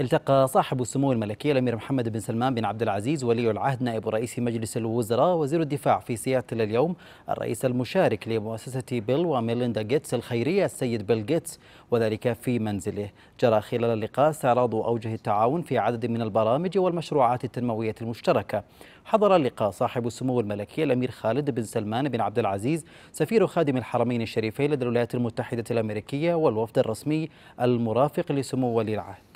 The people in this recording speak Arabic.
التقى صاحب السمو الملكي الامير محمد بن سلمان بن عبد العزيز ولي العهد نائب رئيس مجلس الوزراء وزير الدفاع في سياتل اليوم الرئيس المشارك لمؤسسه بيل وميليندا جيتس الخيريه السيد بيل جيتس وذلك في منزله جرى خلال اللقاء استعراض اوجه التعاون في عدد من البرامج والمشروعات التنمويه المشتركه حضر اللقاء صاحب السمو الملكي الامير خالد بن سلمان بن عبد العزيز سفير خادم الحرمين الشريفين لدى الولايات المتحده الامريكيه والوفد الرسمي المرافق لسمو ولي العهد